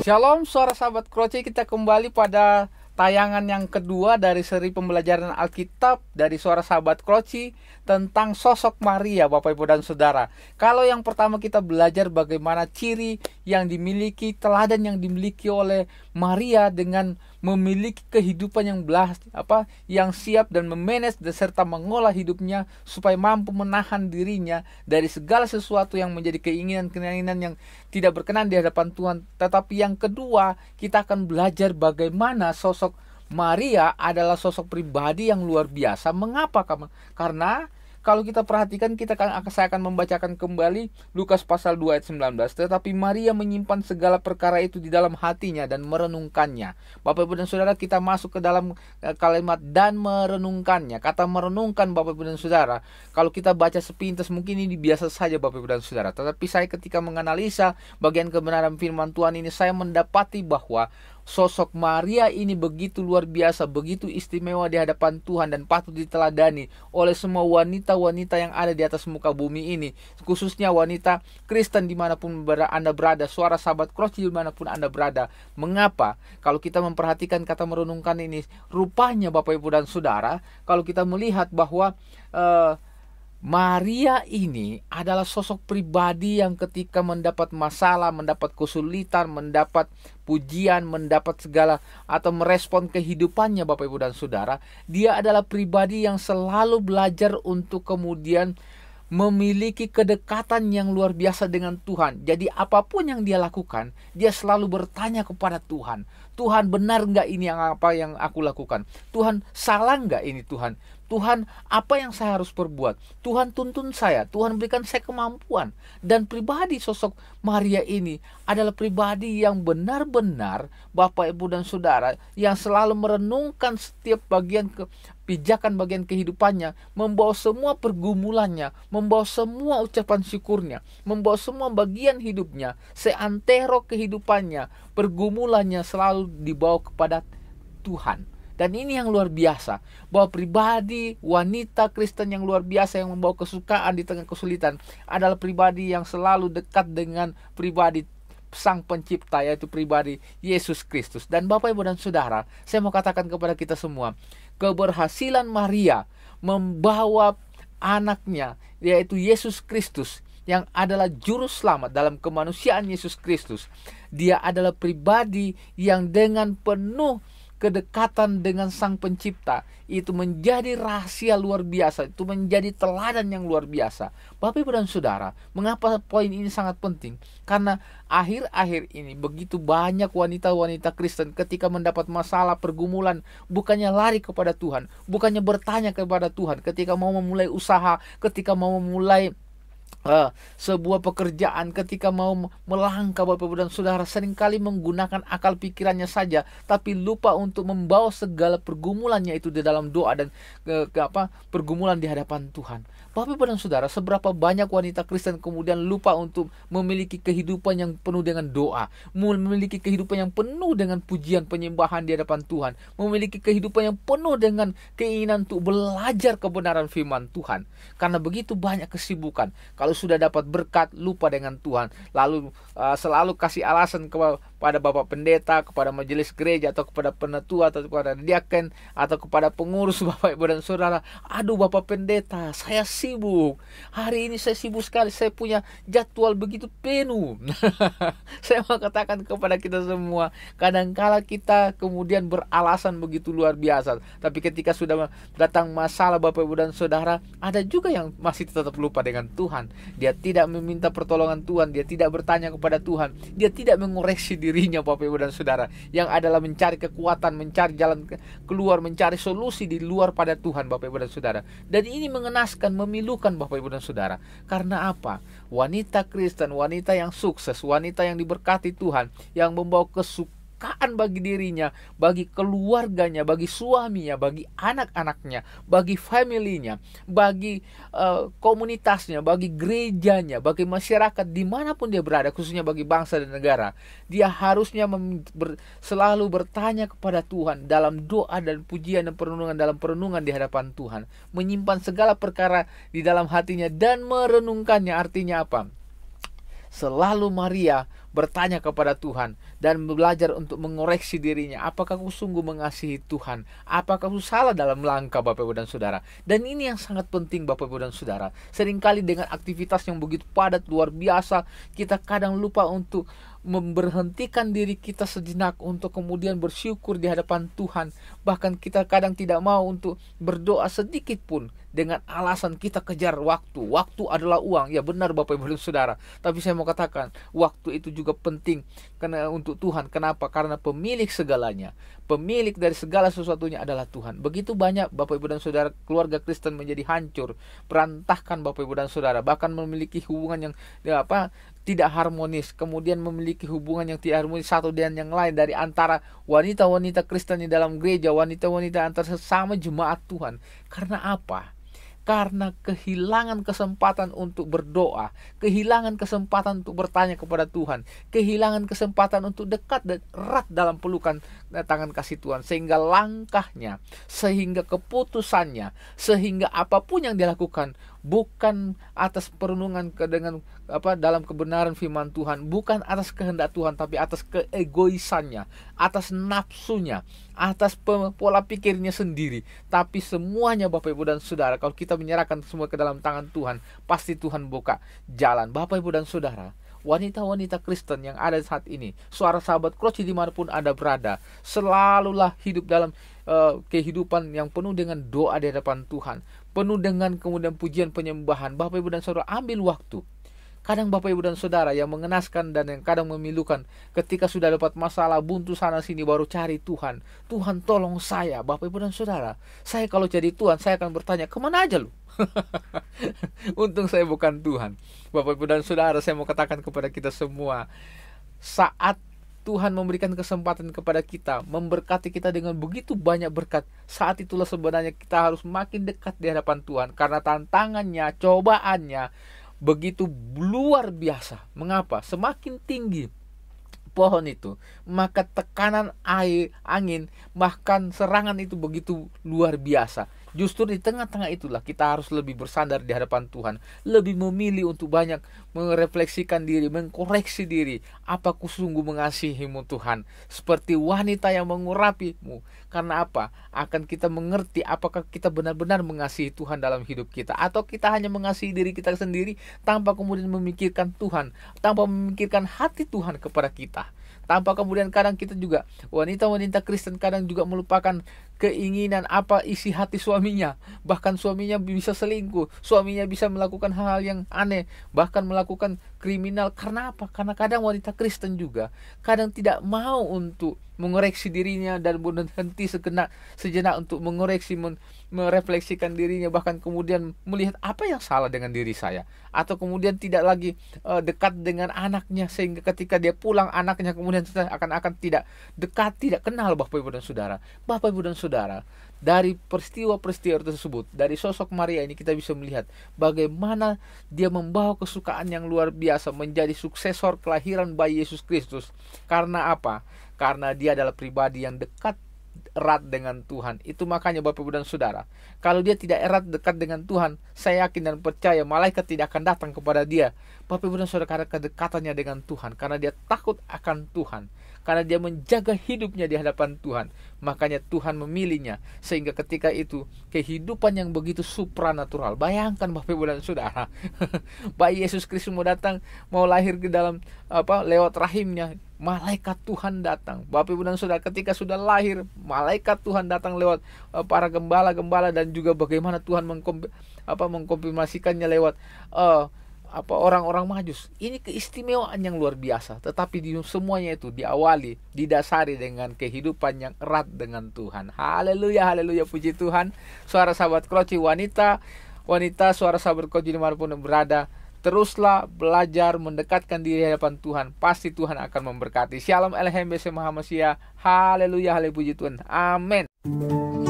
Shalom suara sahabat kroce kita kembali pada tayangan yang kedua dari seri pembelajaran Alkitab dari suara sahabat kroci tentang sosok Maria Bapak Ibu dan Saudara. Kalau yang pertama kita belajar bagaimana ciri yang dimiliki teladan yang dimiliki oleh Maria dengan memiliki kehidupan yang belas apa yang siap dan memanage serta mengolah hidupnya supaya mampu menahan dirinya dari segala sesuatu yang menjadi keinginan-keinginan yang tidak berkenan di hadapan Tuhan. Tetapi yang kedua, kita akan belajar bagaimana sosok Maria adalah sosok pribadi yang luar biasa. Mengapa? Karena kalau kita perhatikan kita akan saya akan membacakan kembali Lukas pasal 2 ayat 19. Tetapi Maria menyimpan segala perkara itu di dalam hatinya dan merenungkannya. Bapak Ibu dan Saudara kita masuk ke dalam eh, kalimat dan merenungkannya. Kata merenungkan Bapak Ibu dan Saudara, kalau kita baca sepintas mungkin ini biasa saja Bapak Ibu dan Saudara. Tetapi saya ketika menganalisa bagian kebenaran firman Tuhan ini saya mendapati bahwa sosok Maria ini begitu luar biasa, begitu istimewa di hadapan Tuhan dan patut diteladani oleh semua wanita-wanita yang ada di atas muka bumi ini. Khususnya wanita Kristen dimanapun Anda berada, suara sahabat cross dimanapun Anda berada. Mengapa? Kalau kita memperhatikan kata merenungkan ini, rupanya Bapak Ibu dan Saudara, kalau kita melihat bahwa... Uh, Maria ini adalah sosok pribadi yang ketika mendapat masalah, mendapat kesulitan, mendapat pujian, mendapat segala atau merespon kehidupannya Bapak Ibu dan Saudara, dia adalah pribadi yang selalu belajar untuk kemudian memiliki kedekatan yang luar biasa dengan Tuhan. Jadi apapun yang dia lakukan, dia selalu bertanya kepada Tuhan. Tuhan benar nggak ini yang apa yang aku lakukan? Tuhan salah nggak ini Tuhan? Tuhan, apa yang saya harus perbuat? Tuhan tuntun saya, Tuhan berikan saya kemampuan. Dan pribadi sosok Maria ini adalah pribadi yang benar-benar Bapak Ibu dan Saudara yang selalu merenungkan setiap bagian ke pijakan bagian kehidupannya, membawa semua pergumulannya, membawa semua ucapan syukurnya, membawa semua bagian hidupnya, seantero kehidupannya, pergumulannya selalu dibawa kepada Tuhan. Dan ini yang luar biasa. Bahwa pribadi wanita Kristen yang luar biasa yang membawa kesukaan di tengah kesulitan adalah pribadi yang selalu dekat dengan pribadi sang pencipta yaitu pribadi Yesus Kristus. Dan Bapak Ibu dan Saudara, saya mau katakan kepada kita semua, keberhasilan Maria membawa anaknya yaitu Yesus Kristus yang adalah juru selamat dalam kemanusiaan Yesus Kristus. Dia adalah pribadi yang dengan penuh kedekatan dengan Sang Pencipta itu menjadi rahasia luar biasa, itu menjadi teladan yang luar biasa. Bapak Ibu dan Saudara, mengapa poin ini sangat penting? Karena akhir-akhir ini begitu banyak wanita-wanita Kristen ketika mendapat masalah pergumulan bukannya lari kepada Tuhan, bukannya bertanya kepada Tuhan ketika mau memulai usaha, ketika mau memulai sebuah pekerjaan ketika mau melangkah Bapak dan Saudara seringkali menggunakan akal pikirannya saja tapi lupa untuk membawa segala pergumulannya itu di dalam doa dan eh, ke apa pergumulan di hadapan Tuhan. Bapak dan saudara, seberapa banyak wanita Kristen kemudian lupa untuk memiliki kehidupan yang penuh dengan doa, memiliki kehidupan yang penuh dengan pujian penyembahan di hadapan Tuhan, memiliki kehidupan yang penuh dengan keinginan untuk belajar kebenaran firman Tuhan. Karena begitu banyak kesibukan, kalau sudah dapat berkat lupa dengan Tuhan, lalu uh, selalu kasih alasan kepada Bapak pendeta, kepada majelis gereja atau kepada penetua atau kepada diaken atau kepada pengurus Bapak Ibu dan Saudara, aduh Bapak pendeta, saya sibuk. Hari ini saya sibuk sekali. Saya punya jadwal begitu penuh. saya mau katakan kepada kita semua, kadangkala kita kemudian beralasan begitu luar biasa. Tapi ketika sudah datang masalah Bapak Ibu dan Saudara, ada juga yang masih tetap lupa dengan Tuhan. Dia tidak meminta pertolongan Tuhan, dia tidak bertanya kepada Tuhan, dia tidak mengoreksi dirinya Bapak Ibu dan Saudara yang adalah mencari kekuatan, mencari jalan keluar, mencari solusi di luar pada Tuhan Bapak Ibu dan Saudara. Dan ini mengenaskan, mem memilukan Bapak Ibu dan Saudara. Karena apa? Wanita Kristen, wanita yang sukses, wanita yang diberkati Tuhan, yang membawa kesukaan keberkaan bagi dirinya, bagi keluarganya, bagi suaminya, bagi anak-anaknya, bagi familinya, bagi uh, komunitasnya, bagi gerejanya, bagi masyarakat dimanapun dia berada, khususnya bagi bangsa dan negara. Dia harusnya ber- selalu bertanya kepada Tuhan dalam doa dan pujian dan perenungan dalam perenungan di hadapan Tuhan, menyimpan segala perkara di dalam hatinya dan merenungkannya. Artinya apa? Selalu Maria bertanya kepada Tuhan dan belajar untuk mengoreksi dirinya. Apakah aku sungguh mengasihi Tuhan? Apakah aku salah dalam langkah Bapak Ibu dan Saudara? Dan ini yang sangat penting Bapak Ibu dan Saudara. Seringkali dengan aktivitas yang begitu padat luar biasa, kita kadang lupa untuk memberhentikan diri kita sejenak untuk kemudian bersyukur di hadapan Tuhan. Bahkan kita kadang tidak mau untuk berdoa sedikit pun dengan alasan kita kejar waktu. Waktu adalah uang. Ya benar Bapak Ibu dan Saudara. Tapi saya mau katakan, waktu itu juga juga penting karena untuk Tuhan. Kenapa? Karena pemilik segalanya, pemilik dari segala sesuatunya adalah Tuhan. Begitu banyak Bapak Ibu dan Saudara keluarga Kristen menjadi hancur, perantahkan Bapak Ibu dan Saudara, bahkan memiliki hubungan yang ya apa? tidak harmonis, kemudian memiliki hubungan yang tidak harmonis satu dengan yang lain dari antara wanita-wanita Kristen di dalam gereja, wanita-wanita antar sesama jemaat Tuhan. Karena apa? karena kehilangan kesempatan untuk berdoa, kehilangan kesempatan untuk bertanya kepada Tuhan, kehilangan kesempatan untuk dekat dan erat dalam pelukan eh, tangan kasih Tuhan, sehingga langkahnya, sehingga keputusannya, sehingga apapun yang dilakukan bukan atas perenungan ke dengan apa dalam kebenaran firman Tuhan, bukan atas kehendak Tuhan tapi atas keegoisannya, atas nafsunya, atas pola pikirnya sendiri. Tapi semuanya Bapak Ibu dan Saudara, kalau kita menyerahkan semua ke dalam tangan Tuhan, pasti Tuhan buka jalan. Bapak Ibu dan Saudara, wanita-wanita Kristen yang ada saat ini, suara sahabat Kroci dimanapun Anda berada, selalulah hidup dalam Eh, kehidupan yang penuh dengan doa di hadapan Tuhan, penuh dengan kemudian pujian penyembahan. Bapak Ibu dan Saudara ambil waktu. Kadang Bapak Ibu dan Saudara yang mengenaskan dan yang kadang memilukan ketika sudah dapat masalah buntu sana sini baru cari Tuhan. Tuhan tolong saya Bapak Ibu dan Saudara. Saya kalau jadi Tuhan saya akan bertanya kemana aja lu? Untung saya bukan Tuhan. Bapak Ibu dan Saudara saya mau katakan kepada kita semua. Saat Tuhan memberikan kesempatan kepada kita, memberkati kita dengan begitu banyak berkat. Saat itulah sebenarnya kita harus makin dekat di hadapan Tuhan karena tantangannya, cobaannya begitu luar biasa. Mengapa? Semakin tinggi pohon itu, maka tekanan air, angin, bahkan serangan itu begitu luar biasa Justru di tengah-tengah itulah kita harus lebih bersandar di hadapan Tuhan, lebih memilih untuk banyak merefleksikan diri, mengkoreksi diri. Apa ku sungguh mengasihimu Tuhan, seperti wanita yang mengurapimu. Karena apa? Akan kita mengerti apakah kita benar-benar mengasihi Tuhan dalam hidup kita atau kita hanya mengasihi diri kita sendiri tanpa kemudian memikirkan Tuhan, tanpa memikirkan hati Tuhan kepada kita. Tanpa kemudian kadang kita juga wanita-wanita Kristen kadang juga melupakan keinginan apa isi hati suaminya. Bahkan suaminya bisa selingkuh, suaminya bisa melakukan hal-hal yang aneh, bahkan melakukan kriminal. Karena apa? Karena kadang wanita Kristen juga kadang tidak mau untuk mengoreksi dirinya dan berhenti sejenak sejenak untuk mengoreksi men, merefleksikan dirinya bahkan kemudian melihat apa yang salah dengan diri saya atau kemudian tidak lagi uh, dekat dengan anaknya sehingga ketika dia pulang anaknya kemudian akan akan tidak dekat tidak kenal Bapak Ibu dan Saudara Bapak Ibu dan Saudara saudara, dari peristiwa-peristiwa tersebut, dari sosok Maria ini kita bisa melihat bagaimana dia membawa kesukaan yang luar biasa menjadi suksesor kelahiran bayi Yesus Kristus. Karena apa? Karena dia adalah pribadi yang dekat erat dengan Tuhan. Itu makanya Bapak Ibu dan Saudara, kalau dia tidak erat dekat dengan Tuhan, saya yakin dan percaya malaikat tidak akan datang kepada dia. Bapak Ibu dan Saudara karena kedekatannya dengan Tuhan, karena dia takut akan Tuhan, karena dia menjaga hidupnya di hadapan Tuhan. Makanya Tuhan memilihnya sehingga ketika itu kehidupan yang begitu supranatural. Bayangkan Bapak Ibu dan Saudara, bayi Yesus Kristus mau datang, mau lahir ke dalam apa lewat rahimnya malaikat Tuhan datang. Bapak Ibu dan Saudara, ketika sudah lahir, malaikat Tuhan datang lewat eh, para gembala-gembala dan juga bagaimana Tuhan mengkom lewat uh, apa orang-orang majus. Ini keistimewaan yang luar biasa, tetapi di semuanya itu diawali, didasari dengan kehidupan yang erat dengan Tuhan. Haleluya, haleluya puji Tuhan. Suara sahabat kroci wanita, wanita suara sahabat kroci dimanapun berada Teruslah belajar mendekatkan diri hadapan Tuhan. Pasti Tuhan akan memberkati. Shalom Elhem BC Maha Haleluya, haleluya, puji Tuhan. Amin.